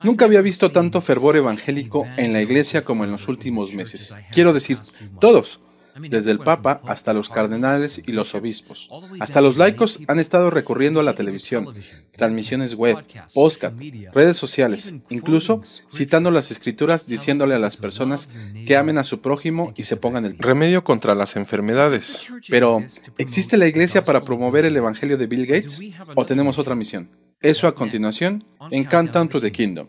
Nunca había visto tanto fervor evangélico en la iglesia como en los últimos meses. Quiero decir, todos desde el Papa hasta los cardenales y los obispos. Hasta los laicos han estado recurriendo a la televisión, transmisiones web, podcast, redes sociales, incluso citando las escrituras diciéndole a las personas que amen a su prójimo y se pongan el remedio contra las enfermedades. Pero, ¿existe la iglesia para promover el evangelio de Bill Gates o tenemos otra misión? Eso a continuación en Countdown to the Kingdom.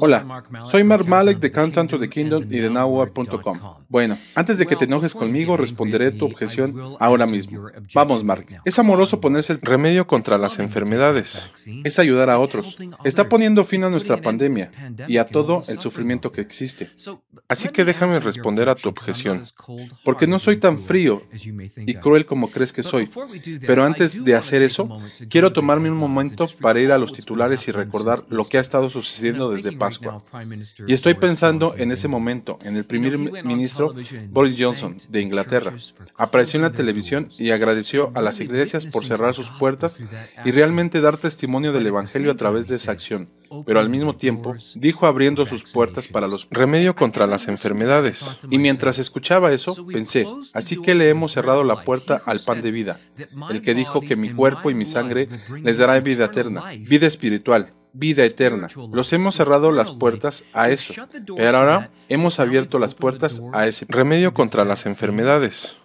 Hola, soy Mark Malek de Countdown to the Kingdom y de nowwar.com. Bueno, antes de que te enojes conmigo, responderé tu objeción ahora mismo. Vamos, Mark. Es amoroso ponerse el remedio contra las enfermedades. Es ayudar a otros. Está poniendo fin a nuestra pandemia y a todo el sufrimiento que existe. Así que déjame responder a tu objeción, porque no soy tan frío y cruel como crees que soy. Pero antes de hacer eso, quiero tomarme un momento para ir a los titulares y recordar lo que ha estado sucediendo desde y estoy pensando en ese momento, en el primer ministro Boris Johnson de Inglaterra. Apareció en la televisión y agradeció a las iglesias por cerrar sus puertas y realmente dar testimonio del Evangelio a través de esa acción pero al mismo tiempo dijo abriendo sus puertas para los remedio contra las enfermedades. Y mientras escuchaba eso, pensé, así que le hemos cerrado la puerta al pan de vida, el que dijo que mi cuerpo y mi sangre les dará vida eterna, vida espiritual vida eterna. Los hemos cerrado las puertas a eso, pero ahora hemos abierto las puertas a ese remedio contra las enfermedades.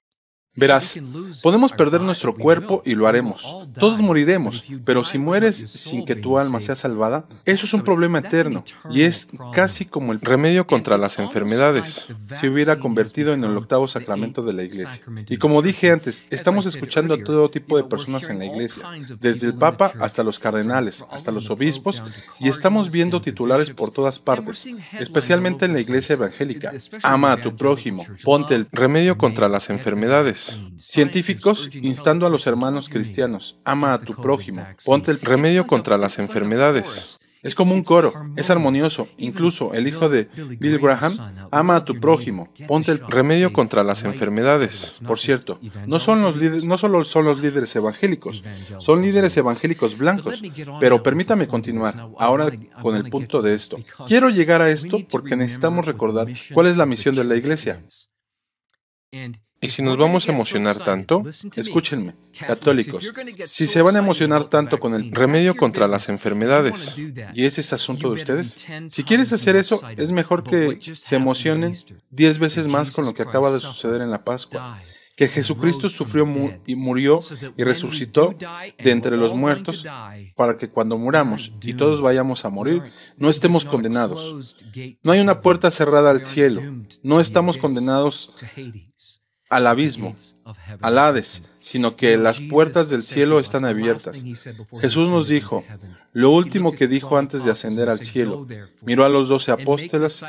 Verás, podemos perder nuestro cuerpo y lo haremos. Todos moriremos, pero si mueres sin que tu alma sea salvada, eso es un problema eterno y es casi como el remedio contra las enfermedades. Se hubiera convertido en el octavo sacramento de la iglesia. Y como dije antes, estamos escuchando a todo tipo de personas en la iglesia, desde el Papa hasta los cardenales, hasta los obispos, y estamos viendo titulares por todas partes, especialmente en la iglesia evangélica. Ama a tu prójimo, ponte el remedio contra las enfermedades. Pues, científicos instando a los hermanos cristianos, ama a tu prójimo, ponte el remedio contra las enfermedades. Es como un coro, es armonioso. Incluso el hijo de Bill Graham ama a tu prójimo, ponte el remedio contra las enfermedades. Por cierto, no, son los no solo son los líderes evangélicos, son líderes evangélicos blancos. Pero permítame continuar ahora con el punto de esto. Quiero llegar a esto porque necesitamos recordar cuál es la misión de la iglesia. Y si nos vamos a emocionar tanto, escúchenme, católicos, si se van a emocionar tanto con el remedio contra las enfermedades, y ese es asunto de ustedes, si quieres hacer eso, es mejor que se emocionen diez veces más con lo que acaba de suceder en la Pascua que Jesucristo sufrió y murió y resucitó de entre los muertos para que cuando muramos y todos vayamos a morir, no estemos condenados. No hay una puerta cerrada al cielo, no estamos condenados al abismo, al Hades, sino que las puertas del cielo están abiertas. Jesús nos dijo, lo último que dijo antes de ascender al cielo, miró a los doce apóstoles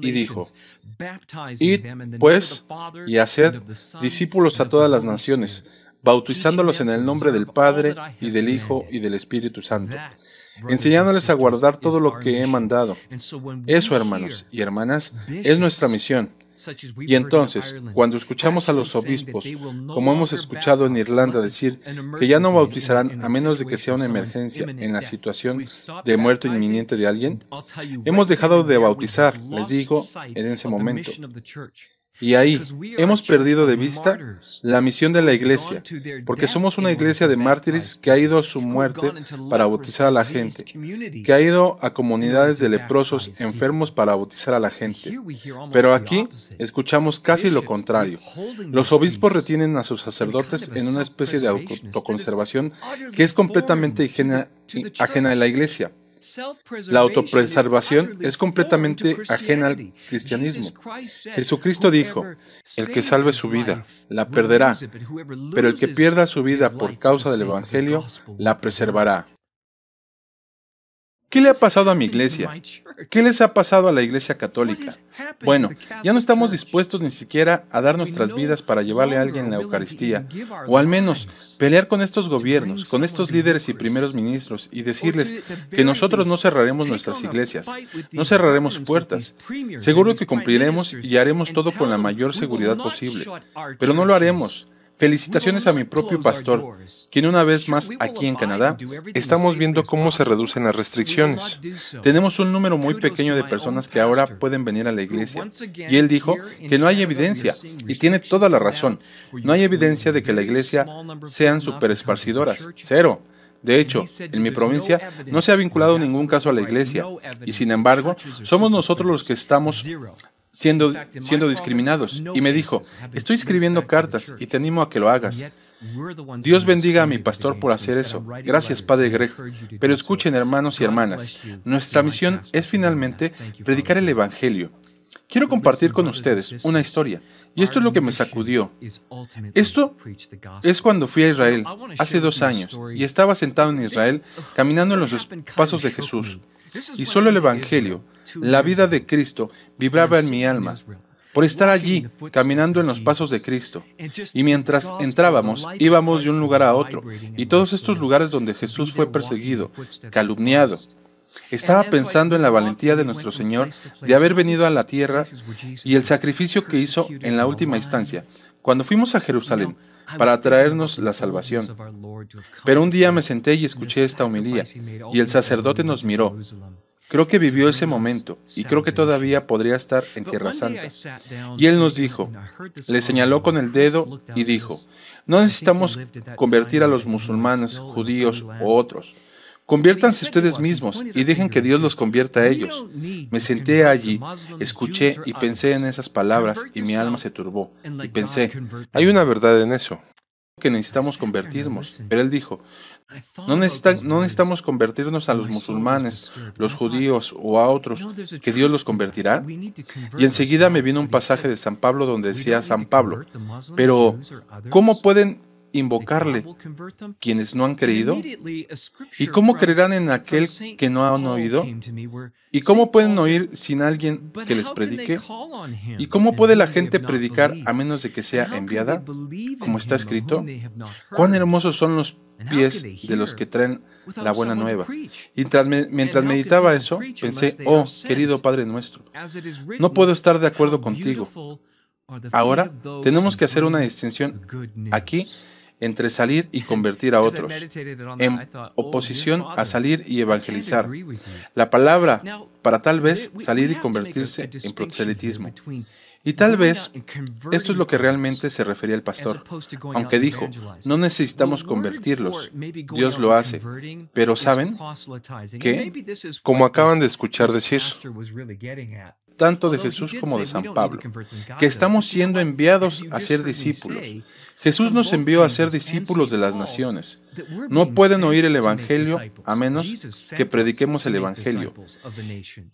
y dijo, Id pues y haced discípulos a todas las naciones, bautizándolos en el nombre del Padre y del Hijo y del Espíritu Santo enseñándoles a guardar todo lo que he mandado. Eso, hermanos y hermanas, es nuestra misión. Y entonces, cuando escuchamos a los obispos, como hemos escuchado en Irlanda decir que ya no bautizarán a menos de que sea una emergencia en la situación de muerte inminente de alguien, hemos dejado de bautizar, les digo, en ese momento. Y ahí hemos perdido de vista la misión de la iglesia, porque somos una iglesia de mártires que ha ido a su muerte para bautizar a la gente, que ha ido a comunidades de leprosos enfermos para bautizar a la gente. Pero aquí escuchamos casi lo contrario. Los obispos retienen a sus sacerdotes en una especie de autoconservación que es completamente ajena, a la iglesia. La autopreservación es completamente ajena al cristianismo. Jesucristo dijo, el que salve su vida, la perderá, pero el que pierda su vida por causa del Evangelio, la preservará. ¿Qué le ha pasado a mi iglesia? ¿Qué les ha pasado a la iglesia católica? Bueno, ya no estamos dispuestos ni siquiera a dar nuestras vidas para llevarle a alguien la Eucaristía, o al menos pelear con estos gobiernos, con estos líderes y primeros ministros, y decirles que nosotros no cerraremos nuestras iglesias, no cerraremos puertas. Seguro que cumpliremos y haremos todo con la mayor seguridad posible, pero no lo haremos. Felicitaciones a mi propio pastor, quien una vez más aquí en Canadá estamos viendo cómo se reducen las restricciones. Tenemos un número muy pequeño de personas que ahora pueden venir a la iglesia. Y él dijo que no hay evidencia, y tiene toda la razón. No hay evidencia de que la iglesia sean super esparcidoras. Cero. De hecho, en mi provincia no se ha vinculado ningún caso a la iglesia y sin embargo somos nosotros los que estamos siendo, discriminados. Y me dijo, estoy escribiendo cartas y te animo a que lo hagas. Dios bendiga a mi pastor por hacer eso. Gracias, Padre Greg. Pero escuchen, hermanos y hermanas, nuestra misión es finalmente predicar el Evangelio. Quiero compartir con ustedes una historia, y esto es lo que me sacudió. Esto es cuando fui a Israel, hace dos años, y estaba sentado en Israel, caminando en los pasos de Jesús y solo el Evangelio, la vida de Cristo, vibraba en mi alma por estar allí, caminando en los pasos de Cristo. Y mientras entrábamos, íbamos de un lugar a otro, y todos estos lugares donde Jesús fue perseguido, calumniado. Estaba pensando en la valentía de nuestro Señor de haber venido a la tierra y el sacrificio que hizo en la última instancia. Cuando fuimos a Jerusalén, para traernos la salvación. Pero un día me senté y escuché esta homilía, y el sacerdote nos miró. Creo que vivió ese momento y creo que todavía podría estar en Tierra Santa. Y él nos dijo, le señaló con el dedo y dijo, no necesitamos convertir a los musulmanes, judíos o otros. Conviértanse ustedes mismos y dejen que Dios los convierta a ellos. Me senté allí, escuché y pensé en esas palabras y mi alma se turbó. Y pensé, hay una verdad en eso que necesitamos convertirnos. Pero él dijo, no, no necesitamos convertirnos a los musulmanes, los judíos o a otros, que Dios los convertirá. Y enseguida me vino un pasaje de San Pablo donde decía San Pablo, pero ¿cómo pueden invocarle, quienes no han creído? ¿Y cómo creerán en aquel que no han oído? ¿Y cómo pueden oír sin alguien que les predique? ¿Y cómo puede la gente predicar a menos de que sea enviada? Como está escrito, cuán hermosos son los pies de los que traen la buena nueva. Y mientras meditaba eso, pensé, oh, querido Padre nuestro, no puedo estar de acuerdo contigo. Ahora tenemos que hacer una distinción aquí entre salir y convertir a otros, en ah, oh, oposición a salir y evangelizar. La palabra para tal vez salir y convertirse en proselitismo. Y tal vez esto es lo que realmente se refería el pastor, aunque dijo, no necesitamos convertirlos, Dios lo hace, pero ¿saben qué? Como acaban de escuchar decir, tanto de Jesús como de San Pablo, que estamos siendo enviados a ser discípulos. Jesús nos envió a ser discípulos de las naciones. No pueden oír el Evangelio a menos que prediquemos el Evangelio.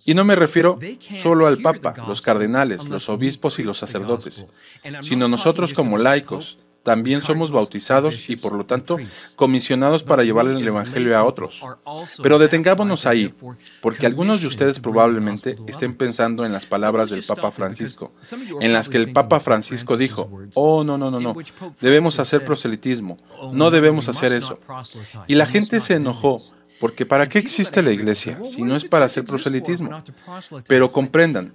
Y no me refiero solo al Papa, los cardenales, los obispos y los sacerdotes, sino nosotros como laicos, también somos bautizados y por lo tanto comisionados para llevar el Evangelio a otros. Pero detengámonos ahí, porque algunos de ustedes probablemente estén pensando en las palabras del Papa Francisco, en las que el Papa Francisco dijo, oh, no, no, no, no, debemos hacer proselitismo, oh, no debemos hacer eso. Y la gente se enojó porque ¿para qué existe la iglesia si no es para hacer proselitismo? Pero comprendan,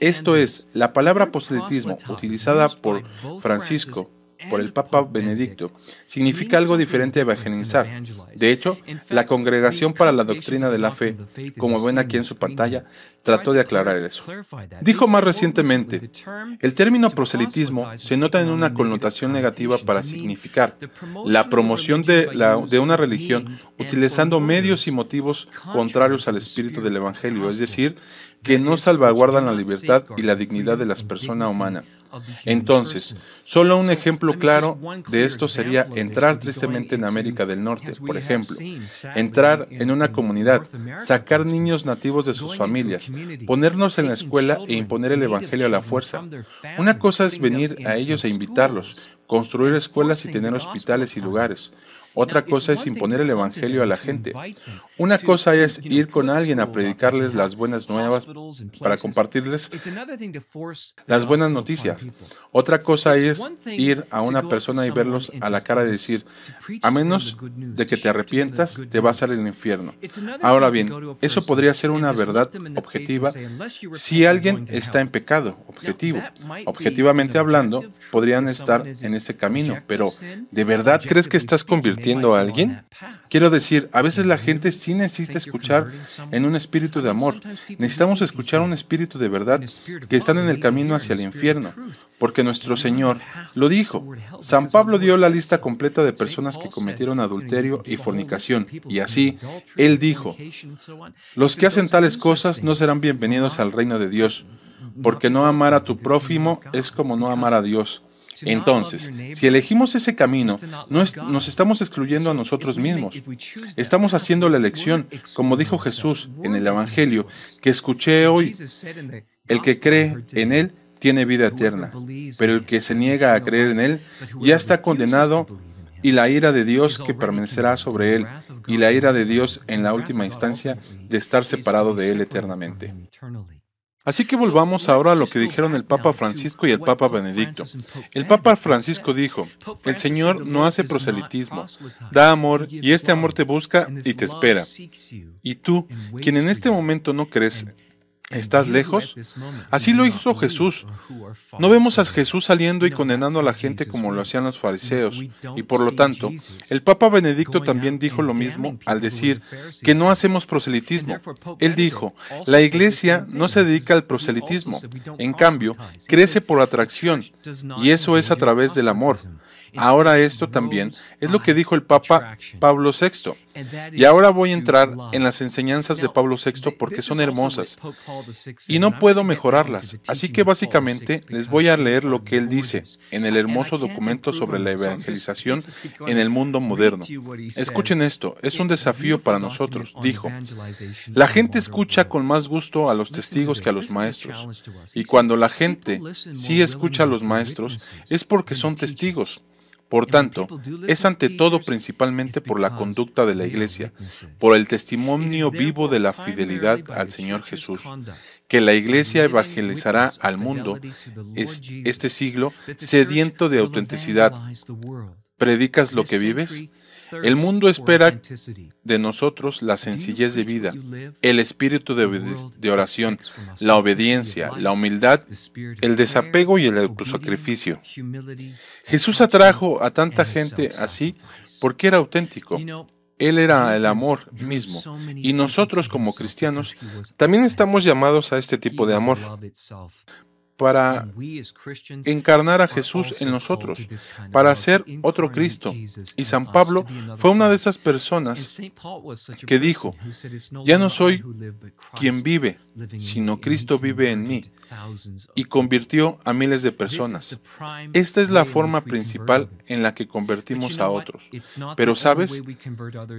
esto es, la palabra proselitismo utilizada por Francisco por el Papa Benedicto significa algo diferente a evangelizar. De hecho, la Congregación para la Doctrina de la Fe, como ven aquí en su pantalla, trató de aclarar eso. Dijo más recientemente, el término proselitismo se nota en una connotación negativa para significar la promoción de, de una religión utilizando medios y motivos contrarios al espíritu del Evangelio, es decir, que no salvaguardan la libertad y la dignidad de las personas humanas. Entonces, solo un ejemplo claro de esto sería entrar tristemente en América del Norte, por ejemplo, entrar en una comunidad, sacar niños nativos de sus familias, ponernos en la escuela e imponer el Evangelio a la fuerza. Una cosa es venir a ellos e invitarlos, construir escuelas y tener hospitales y lugares. Otra cosa es imponer el Evangelio a la gente. Una cosa es ir con alguien a predicarles las buenas nuevas para compartirles las buenas noticias. Otra cosa es ir a una persona y verlos a la cara y decir, a menos de que te arrepientas, te vas al infierno. Ahora bien, eso podría ser una verdad objetiva si alguien está en pecado Objetivamente hablando, podrían estar en ese camino, pero ¿de verdad crees que estás convirtiendo a alguien? Quiero decir, a veces la mm-hmm. gente sí necesita escuchar en un espíritu de amor. Necesitamos escuchar un espíritu de verdad que están en el camino hacia el infierno, porque nuestro Señor lo dijo. San Pablo dio la lista completa de personas que cometieron adulterio y fornicación, y así él dijo, los que hacen tales cosas no serán bienvenidos al reino de Dios porque no amar a tu prójimo es como no amar a Dios. Entonces, si elegimos ese camino, no nos estamos excluyendo a nosotros mismos. Estamos haciendo la elección, como dijo Jesús en el Evangelio, que escuché hoy. El que cree en Él tiene vida eterna, pero el que se niega a creer en Él ya está condenado y la ira de Dios que permanecerá sobre Él y la ira de Dios en la última instancia de estar separado de Él eternamente. Así que volvamos ahora a lo que dijeron el Papa Francisco y el Papa Benedicto. El Papa Francisco dijo, el Señor no hace proselitismo, da amor y este amor te busca y te espera. Y tú, quien en este momento no crees, ¿Estás lejos? Así lo hizo Jesús. No vemos a Jesús saliendo y condenando a la gente como lo hacían los fariseos. Y por lo tanto, el Papa Benedicto también dijo lo mismo al decir que no hacemos proselitismo. Él dijo, la Iglesia no se dedica al proselitismo. En cambio, crece por atracción. Y eso es a través del amor. Ahora esto también es lo que dijo el Papa Pablo VI. Y ahora voy a entrar en las enseñanzas de Pablo VI porque son hermosas y no puedo mejorarlas. Así que básicamente les voy a leer lo que él dice en el hermoso documento sobre la evangelización en el mundo moderno. Escuchen esto, es un desafío para nosotros. Dijo, la gente escucha con más gusto a los testigos que a los maestros. Y cuando la gente sí escucha a los maestros es porque son testigos. Por tanto, es ante todo principalmente por la conducta de la Iglesia, por el testimonio vivo de la fidelidad al Señor Jesús, que la Iglesia evangelizará al mundo este siglo sediento de autenticidad. ¿Predicas lo que vives? El mundo espera de nosotros la sencillez de vida, el espíritu de, oración, la obediencia, la humildad, el desapego y el autosacrificio. Jesús atrajo a tanta gente así porque era auténtico. Él era el amor mismo. Y nosotros como cristianos también estamos llamados a este tipo de amor para encarnar a Jesús en nosotros, para ser otro Cristo. Y San Pablo fue una de esas personas que dijo, ya no soy quien vive, sino Cristo vive en mí, y convirtió a miles de personas. Esta es la forma principal en la que convertimos a otros. Pero sabes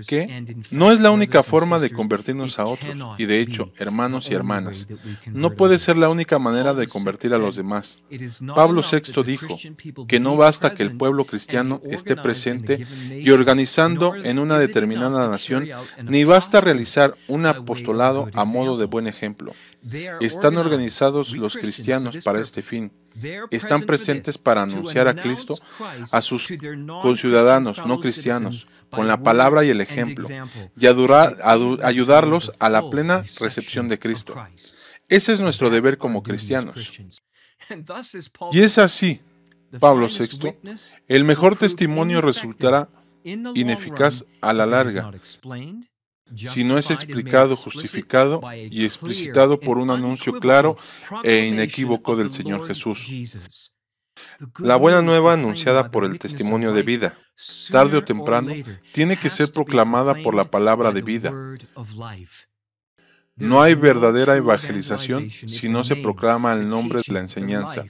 que no es la única forma de convertirnos a otros, y de hecho, hermanos y hermanas, no puede ser la única manera de convertirnos a los demás. Pablo VI dijo que no basta que el pueblo cristiano esté presente y organizando en una determinada nación, ni basta realizar un apostolado a modo de buen ejemplo. Están organizados los cristianos para este fin. Están presentes para anunciar a Cristo a sus conciudadanos no cristianos con la palabra y el ejemplo y ayudarlos a la plena recepción de Cristo. Ese es nuestro deber como cristianos. Y es así, Pablo VI, el mejor testimonio resultará ineficaz a la larga si no es explicado, justificado y explicitado por un anuncio claro e inequívoco del Señor Jesús. La buena nueva anunciada por el testimonio de vida, tarde o temprano, tiene que ser proclamada por la palabra de vida. No hay verdadera evangelización si no se proclama el nombre de la enseñanza,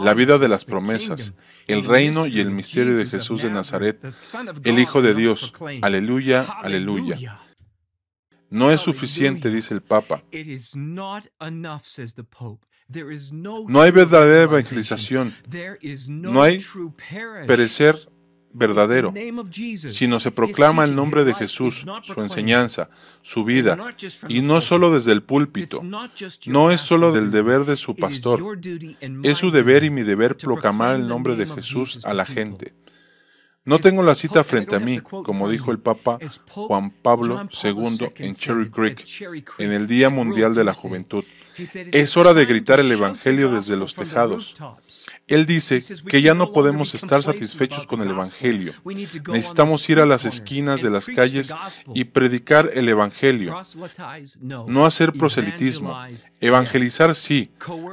la vida de las promesas, el reino y el misterio de Jesús de Nazaret, el Hijo de Dios. Aleluya, aleluya. No es suficiente, dice el Papa. No hay verdadera evangelización. No hay perecer verdadero. Si no se proclama el nombre de Jesús, su enseñanza, su vida, y no solo desde el púlpito, no es solo del deber de su pastor, es su deber y mi deber proclamar el nombre de Jesús a la gente. No tengo la cita frente a mí, como dijo el Papa Juan Pablo II en Cherry Creek, en el Día Mundial de la Juventud. Es hora de gritar el Evangelio desde los tejados. Él dice que ya no podemos estar satisfechos con el Evangelio. Necesitamos ir a las esquinas de las calles y predicar el Evangelio. No hacer proselitismo. Evangelizar sí,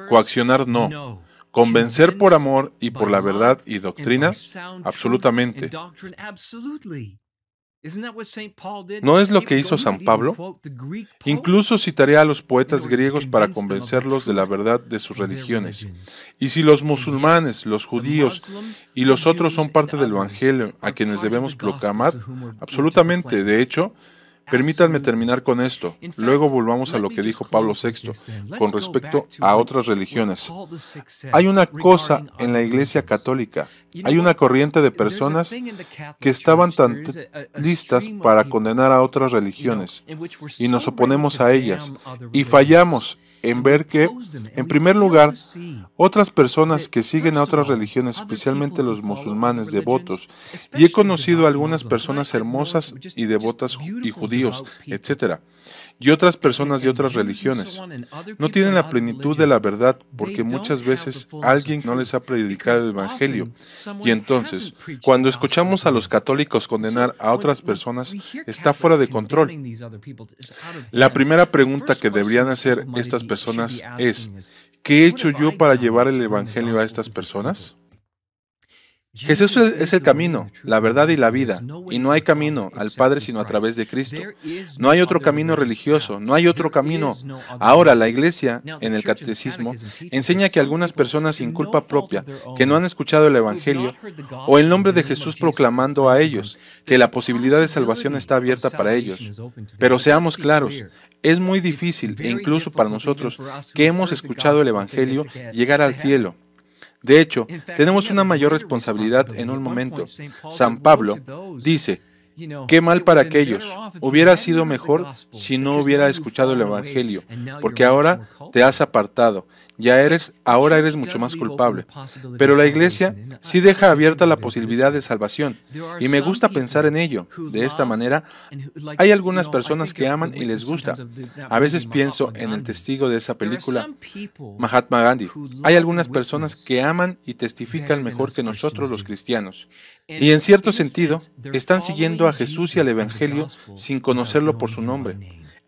coaccionar no. Convencer por amor y por la verdad y doctrinas? absolutamente. ¿No es lo que hizo San Pablo? Incluso citaré a los poetas griegos para convencerlos de la verdad de sus religiones. Y si los musulmanes, los judíos y los otros son parte del Evangelio a quienes debemos proclamar, absolutamente, de hecho, Permítanme terminar con esto. Luego volvamos a lo que dijo Pablo VI con respecto a otras religiones. Hay una cosa en la Iglesia Católica. Hay una corriente de personas que estaban tan listas para condenar a otras religiones y nos oponemos a ellas y fallamos en ver que, en primer lugar, otras personas que siguen a otras religiones, especialmente los musulmanes devotos, y he conocido a algunas personas hermosas y devotas y judíos, etcétera y otras personas de otras religiones. No tienen la plenitud de la verdad porque muchas veces alguien no les ha predicado el Evangelio. Y entonces, cuando escuchamos a los católicos condenar a otras personas, está fuera de control. La primera pregunta que deberían hacer estas personas es, ¿qué he hecho yo para llevar el Evangelio a estas personas? Jesús es el camino, la verdad y la vida, y no hay camino al Padre sino a través de Cristo. No hay otro camino religioso, no hay otro camino. Ahora la Iglesia, en el Catecismo, enseña que algunas personas sin culpa propia, que no han escuchado el Evangelio o el nombre de Jesús proclamando a ellos, que la posibilidad de salvación está abierta para ellos. Pero seamos claros, es muy difícil, e incluso para nosotros, que hemos escuchado el Evangelio, llegar al cielo. De hecho, tenemos una mayor responsabilidad en un momento. San Pablo dice, Qué mal para aquellos. Hubiera sido mejor si no hubiera escuchado el Evangelio, porque ahora te has apartado. Ya eres, ahora eres mucho más culpable. Pero la iglesia sí deja abierta la posibilidad de salvación. Y me gusta pensar en ello. De esta manera, hay algunas personas que aman y les gusta. A veces pienso en el testigo de esa película, Mahatma Gandhi. Hay algunas personas que aman y testifican mejor que nosotros los cristianos. Y en cierto sentido, están siguiendo a Jesús y al Evangelio sin conocerlo por su nombre.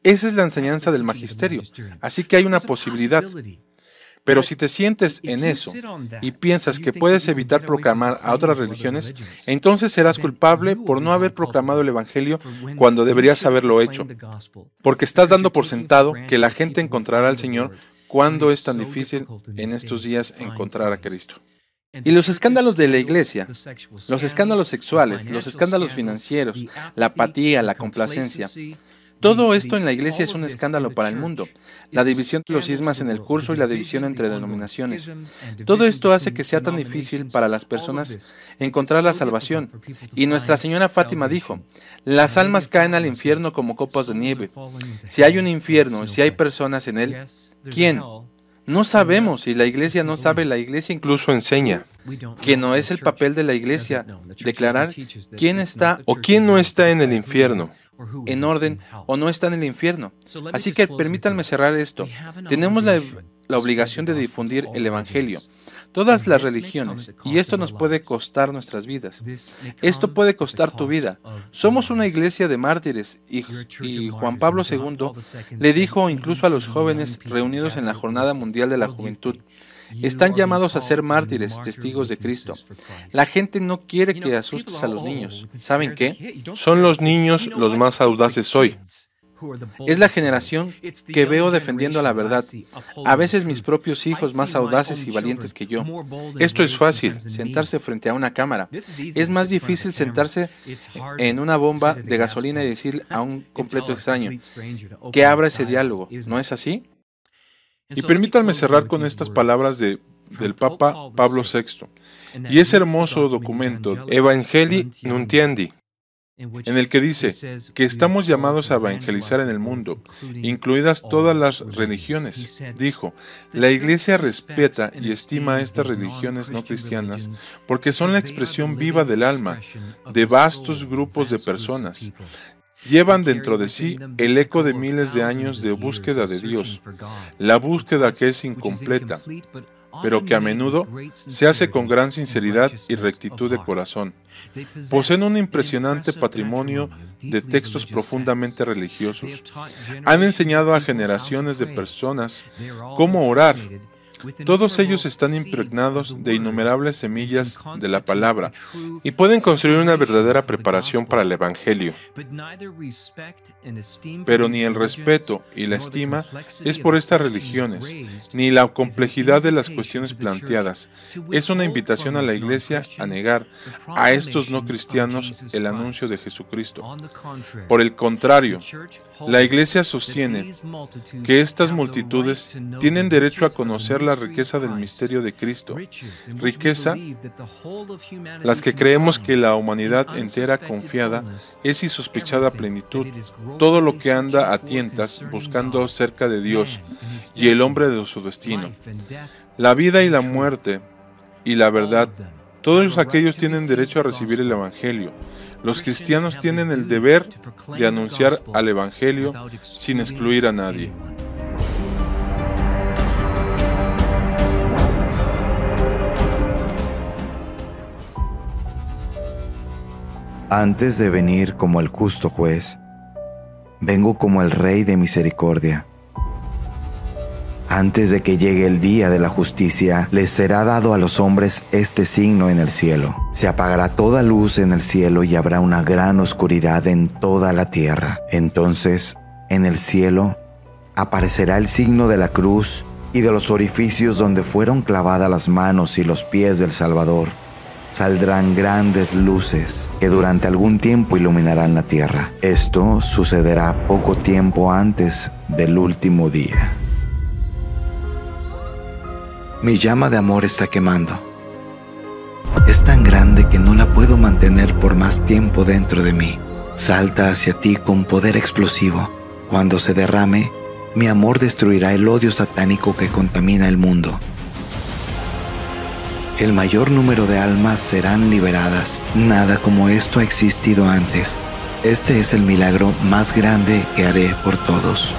Esa es la enseñanza del magisterio, así que hay una posibilidad. Pero si te sientes en eso y piensas que puedes evitar proclamar a otras religiones, entonces serás culpable por no haber proclamado el Evangelio cuando deberías haberlo hecho, porque estás dando por sentado que la gente encontrará al Señor cuando es tan difícil en estos días encontrar a Cristo. Y los escándalos de la iglesia, los escándalos sexuales, los escándalos financieros, la apatía, la complacencia, todo esto en la iglesia es un escándalo para el mundo. La división de los sismas en el curso y la división entre denominaciones. Todo esto hace que sea tan difícil para las personas encontrar la salvación. Y Nuestra Señora Fátima dijo, las almas caen al infierno como copas de nieve. Si hay un infierno, si hay personas en él, ¿quién? No sabemos y la iglesia no sabe, la iglesia incluso enseña que no es el papel de la iglesia declarar quién está o quién no está en el infierno, en orden o no está en el infierno. Así que permítanme cerrar esto. Tenemos la, la obligación de difundir el Evangelio todas las religiones, y esto nos puede costar nuestras vidas. Esto puede costar tu vida. Somos una iglesia de mártires y, Juan Pablo II le dijo incluso a los jóvenes reunidos en la Jornada Mundial de la Juventud, están llamados a ser mártires, testigos de Cristo. La gente no quiere que asustes a los niños. ¿Saben qué? Son los niños los más audaces hoy. Es la generación que veo defendiendo la verdad, a veces mis propios hijos más audaces y valientes que yo. Esto es fácil, sentarse frente a una cámara. Es más difícil sentarse en una bomba de gasolina y decir a un completo extraño que abra ese diálogo, ¿no es así? Y permítanme cerrar con estas palabras del Papa Pablo VI y ese hermoso documento, Evangelii Nuntiendi, en el que dice que estamos llamados a evangelizar en el mundo, incluidas todas las religiones. Dijo, la Iglesia respeta y estima a estas religiones no cristianas porque son la expresión viva del alma de vastos grupos de personas. Llevan dentro de sí el eco de miles de años de búsqueda de Dios, la búsqueda que es incompleta, pero que a menudo se hace con gran sinceridad y rectitud de corazón. Poseen un impresionante patrimonio de textos profundamente religiosos. Han enseñado a generaciones de personas cómo orar todos ellos están impregnados de innumerables semillas de la palabra y pueden construir una verdadera preparación para el Evangelio. Pero ni el respeto y la estima es por estas religiones, ni la complejidad de las cuestiones planteadas. Es una invitación a la Iglesia a negar a estos no cristianos el anuncio de Jesucristo. Por el contrario, la Iglesia sostiene que estas multitudes tienen derecho a conocer la la riqueza del misterio de Cristo, riqueza las que creemos que la humanidad entera confiada es y sospechada plenitud, todo lo que anda a tientas buscando cerca de Dios y el hombre de su destino, la vida y la muerte y la verdad, todos aquellos tienen derecho a recibir el Evangelio. Los cristianos tienen el deber de anunciar al Evangelio sin excluir a nadie. Antes de venir como el justo juez, vengo como el Rey de misericordia. Antes de que llegue el día de la justicia, les será dado a los hombres este signo en el cielo. Se apagará toda luz en el cielo y habrá una gran oscuridad en toda la tierra. Entonces, en el cielo, aparecerá el signo de la cruz y de los orificios donde fueron clavadas las manos y los pies del Salvador saldrán grandes luces que durante algún tiempo iluminarán la tierra. Esto sucederá poco tiempo antes del último día. Mi llama de amor está quemando. Es tan grande que no la puedo mantener por más tiempo dentro de mí. Salta hacia ti con poder explosivo. Cuando se derrame, mi amor destruirá el odio satánico que contamina el mundo el mayor número de almas serán liberadas. Nada como esto ha existido antes. Este es el milagro más grande que haré por todos.